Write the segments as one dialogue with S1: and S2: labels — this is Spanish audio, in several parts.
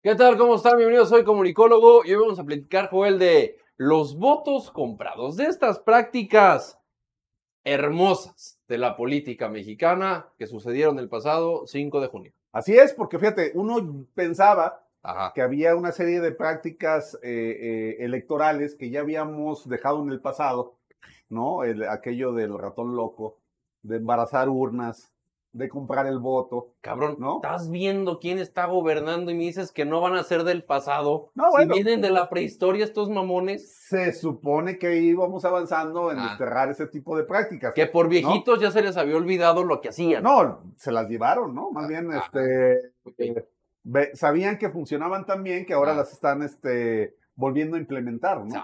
S1: ¿Qué tal? ¿Cómo están? Bienvenidos, soy comunicólogo y hoy vamos a platicar, Joel, de los votos comprados, de estas prácticas hermosas de la política mexicana que sucedieron el pasado 5 de junio.
S2: Así es, porque fíjate, uno pensaba que había una serie de prácticas eh, eh, electorales que ya habíamos dejado en el pasado, ¿no? aquello del ratón loco, de embarazar urnas, de comprar el voto. Cabrón, ¿no?
S1: Estás viendo quién está gobernando y me dices que no van a ser del pasado. No, bueno. Si vienen de la prehistoria estos mamones.
S2: Se supone que íbamos avanzando en ah. desterrar ese tipo de prácticas. Que por viejitos ya se les había olvidado lo que hacían. No, se las llevaron, ¿no? Más ah, bien, ah, este. Eh, sabían que funcionaban tan bien que ahora las están este, volviendo a implementar, ¿no?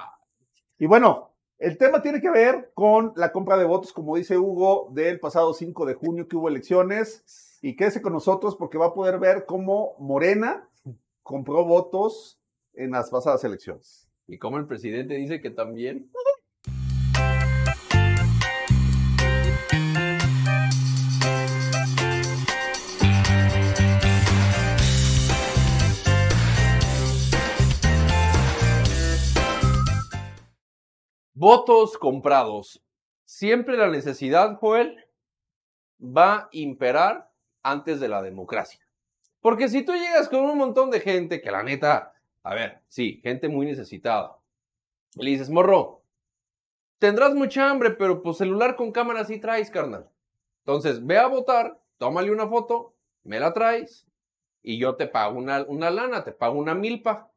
S2: Y bueno, el tema tiene que ver con la compra de votos, como dice Hugo, del pasado 5 de junio que hubo elecciones. Y quédese con nosotros porque va a poder ver cómo Morena compró votos en las pasadas elecciones.
S1: Y como el presidente dice que también. Votos comprados. Siempre la necesidad, Joel, va a imperar antes de la democracia. Porque si tú llegas con un montón de gente que la neta, a ver, sí, gente muy necesitada, y le dices, morro, tendrás mucha hambre, pero pues celular con cámara sí traes, carnal. Entonces, ve a votar, tómale una foto, me la traes y yo te pago una, una lana, te pago una milpa.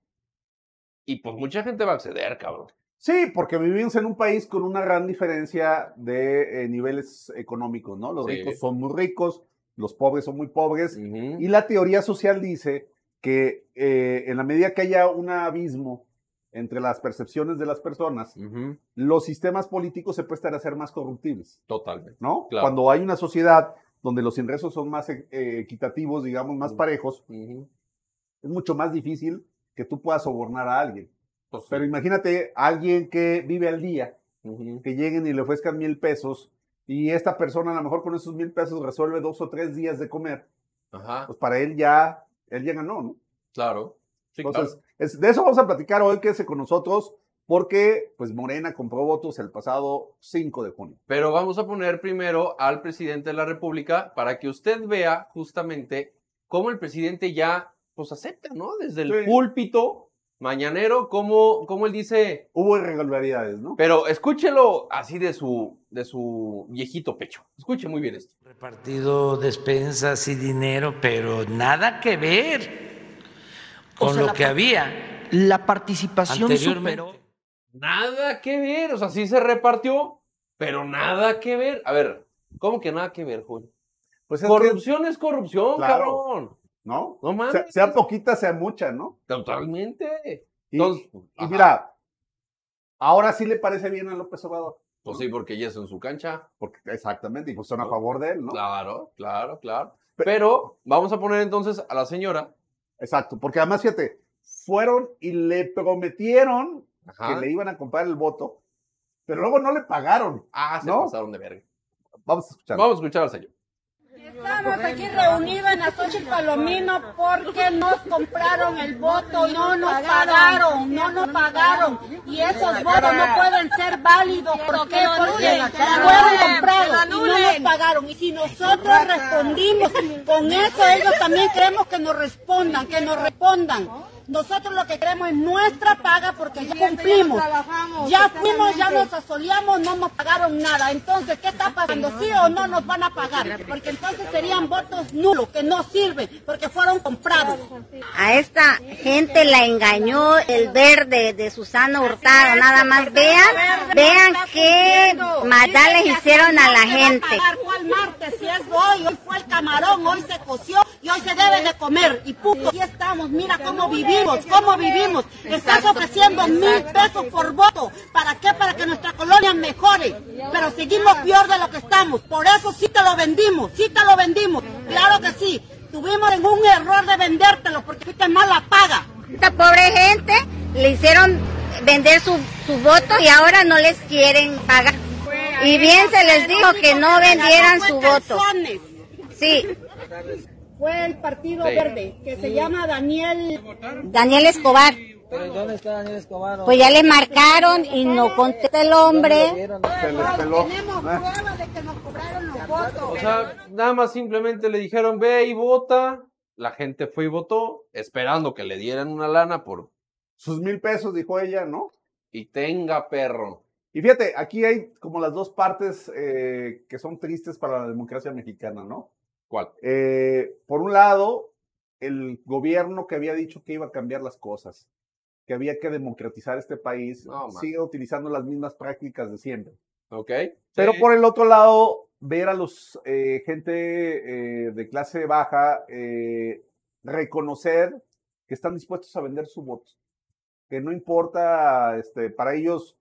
S1: Y pues mucha gente va a acceder, cabrón.
S2: Sí, porque vivimos en un país con una gran diferencia de eh, niveles económicos, ¿no? Los ricos son muy ricos, los pobres son muy pobres, y la teoría social dice que eh, en la medida que haya un abismo entre las percepciones de las personas, los sistemas políticos se prestan a ser más corruptibles. Totalmente. ¿No? Cuando hay una sociedad donde los ingresos son más eh, equitativos, digamos, más parejos, es mucho más difícil que tú puedas sobornar a alguien. Pues Pero imagínate alguien que vive al día, que lleguen y le ofrezcan mil pesos, y esta persona a lo mejor con esos mil pesos resuelve dos o tres días de comer. Ajá. Pues para él ya, él ya ganó, ¿no? Claro. Entonces, de eso vamos a platicar hoy, quédese con nosotros, porque pues Morena compró votos el pasado 5 de junio.
S1: Pero vamos a poner primero al presidente de la República para que usted vea justamente cómo el presidente ya pues acepta, ¿no? Desde el púlpito mañanero, como, él dice. Hubo irregularidades, ¿no? Pero escúchelo así de su, de su viejito pecho. Escuche muy bien esto. Repartido despensas y dinero, pero nada que ver con lo que había. La participación superó. Nada que ver, o sea, sí se repartió, pero nada que ver. A ver, ¿cómo que nada que ver,
S2: Julio? Pues corrupción es corrupción, cabrón. ¿no? No Sea, poquita, sea mucha, ¿no? Totalmente. Y, mira, ahora sí le parece bien a López Obrador. Pues sí, porque ella es en su cancha. Porque, exactamente, y pues son a pues, favor de
S1: él, ¿no? Claro, claro, claro. Pero, vamos a poner entonces a la señora. Exacto,
S2: porque además, fíjate, fueron y le prometieron que le iban a comprar el voto, pero luego no le pagaron. Ah, se pasaron de verga. Vamos a escuchar. Vamos a escuchar al
S1: señor.
S3: Estamos aquí reunidos en y Palomino porque nos compraron el voto, no nos pagaron, no nos pagaron. Y esos votos no pueden ser válidos. Porque fueron comprados y no nos pagaron. Y si nosotros respondimos con eso, ellos también queremos que nos respondan, que nos respondan. Nosotros lo que queremos es nuestra paga porque ya cumplimos. Ya fuimos, ya nos asoleamos, no nos pagaron nada. Entonces, ¿qué está pasando? ¿Sí o no nos van a pagar? Porque entonces serían votos nulos, que no sirven, porque fueron comprados. A esta gente la engañó el verde de Susana Hurtado. Nada más vean, vean qué matales hicieron a la gente hoy, fue el camarón, hoy se coció y hoy se debe de comer. Y puto, aquí estamos, mira cómo vivimos, cómo vivimos. Estás ofreciendo mil pesos por voto. ¿Para qué? Para que nuestra colonia mejore. Pero seguimos peor de lo que estamos. Por eso sí te lo vendimos, sí te lo vendimos. Claro que sí. Tuvimos un error de vendértelo porque fuiste mala paga. Esta pobre gente le hicieron vender sus su voto y ahora no les quieren pagar.
S2: Y bien se les dijo que no vendieran su voto.
S3: Sí. Fue el Partido Verde, que se llama Daniel... Daniel Escobar. ¿Pero dónde está Daniel Escobar? Pues ya le marcaron y no contó el hombre. Tenemos ah. pruebas de que nos
S1: cobraron los votos. O sea, nada más simplemente le dijeron, ve y vota. La gente fue y votó, esperando
S2: que le dieran una lana por... Sus mil pesos, dijo ella, ¿no? Y tenga perro. Y fíjate, aquí hay como las dos partes eh, que son tristes para la democracia mexicana, ¿no? ¿Cuál? Eh, por un lado, el gobierno que había dicho que iba a cambiar las cosas, que había que democratizar este país, sigue utilizando las mismas prácticas de siempre. Ok. Pero por el otro lado, ver a los eh, gente de clase baja reconocer que están dispuestos a vender su voto. Que no importa, este, para ellos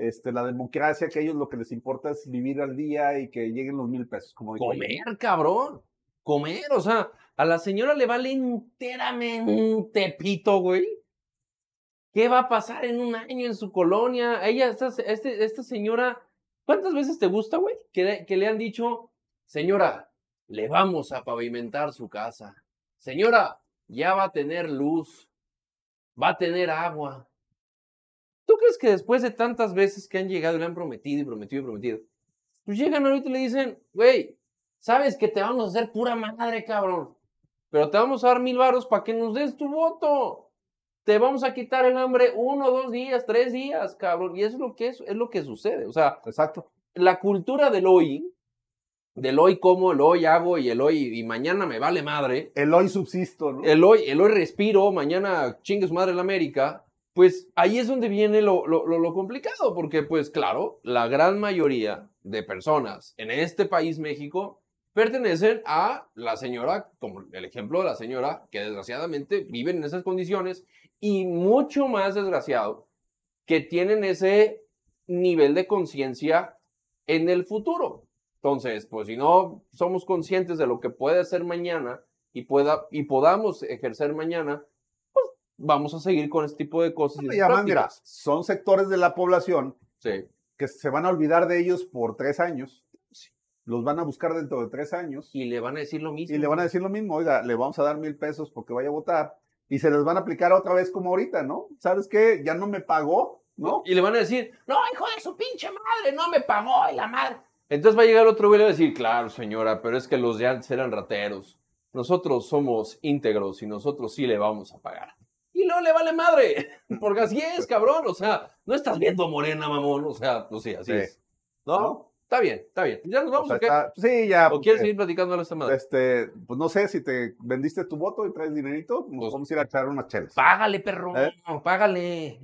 S2: este, la democracia, que a ellos lo que les importa es vivir al día y que lleguen los mil pesos. Como comer, cabrón. Comer, o sea, a la señora le vale
S1: enteramente tepito güey. ¿Qué va a pasar en un año en su colonia? Ella, esta, este, esta señora, ¿cuántas veces te gusta, güey? que le han dicho, señora, le vamos a pavimentar su casa. Señora, ya va a tener luz, va a tener agua, crees que después de tantas veces que han llegado y le han prometido y prometido y prometido, pues llegan ahorita y le dicen, güey, sabes que te vamos a hacer pura madre, cabrón, pero te vamos a dar mil varos para que nos des tu voto. Te vamos a quitar el hambre uno, dos días, tres días, cabrón. Y es lo que, es, es lo que sucede. O sea, exacto. La cultura del hoy, del hoy como, el hoy hago y el hoy y mañana me vale madre. El hoy subsisto, El hoy, el hoy respiro, mañana chingue madre en la América pues ahí es donde viene lo, complicado, porque pues claro, la gran mayoría de personas en este país México pertenecen a la señora, como el ejemplo de la señora, que desgraciadamente viven en esas condiciones y mucho más desgraciado, que tienen ese nivel de conciencia en el futuro. Entonces, pues si no somos conscientes de lo que puede ser mañana y, pueda, y podamos ejercer mañana, vamos
S2: a seguir con este tipo de cosas. Y son sectores de la población que se van a olvidar de ellos por tres años. Los van a buscar dentro de tres años. Y le van a decir lo mismo. Y le van a decir lo mismo, oiga, le vamos a dar mil pesos porque vaya a votar. Y se les van a aplicar otra vez como ahorita, ¿no? ¿Sabes qué? Ya no me pagó,
S1: ¿no? Y le van a decir, no, hijo de su pinche madre, no me pagó, y la madre. Entonces va a llegar otro güey y va a decir, claro, señora, pero es que los de antes eran rateros. Nosotros somos íntegros y nosotros sí le vamos a pagar y le vale madre, porque así es, cabrón, o sea, no estás viendo Morena, mamón, o sea, pues sí, así es. ¿No? Está bien, está bien. Ya nos vamos a sea,
S2: Sí, ya. ¿O quieres eh, seguir platicando esta semana? Este, pues no sé, si te vendiste tu voto y traes dinerito, pues, pues vamos a ir a echar unas chelas. Págale,
S1: perro, ¿Eh? págale.